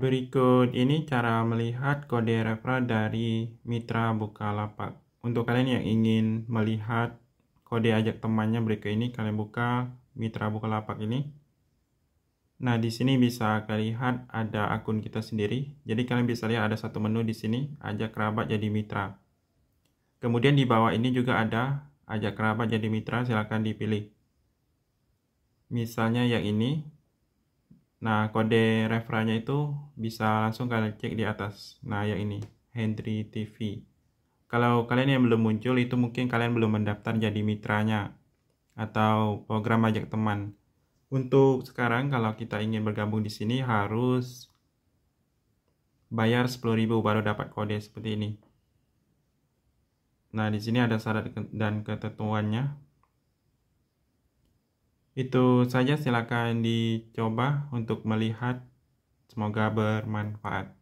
Berikut ini cara melihat kode referral dari mitra Bukalapak. Untuk kalian yang ingin melihat kode ajak temannya berikut ini, kalian buka mitra Bukalapak ini. Nah, di sini bisa kalian lihat ada akun kita sendiri. Jadi kalian bisa lihat ada satu menu di sini, ajak kerabat jadi mitra. Kemudian di bawah ini juga ada ajak kerabat jadi mitra, silahkan dipilih. Misalnya yang ini, Nah, kode referanya itu bisa langsung kalian cek di atas. Nah, yang ini, Henry TV. Kalau kalian yang belum muncul, itu mungkin kalian belum mendaftar jadi mitranya atau program ajak teman. Untuk sekarang, kalau kita ingin bergabung di sini, harus bayar 10.000 baru dapat kode seperti ini. Nah, di sini ada syarat dan ketentuannya. Itu saja silakan dicoba untuk melihat. Semoga bermanfaat.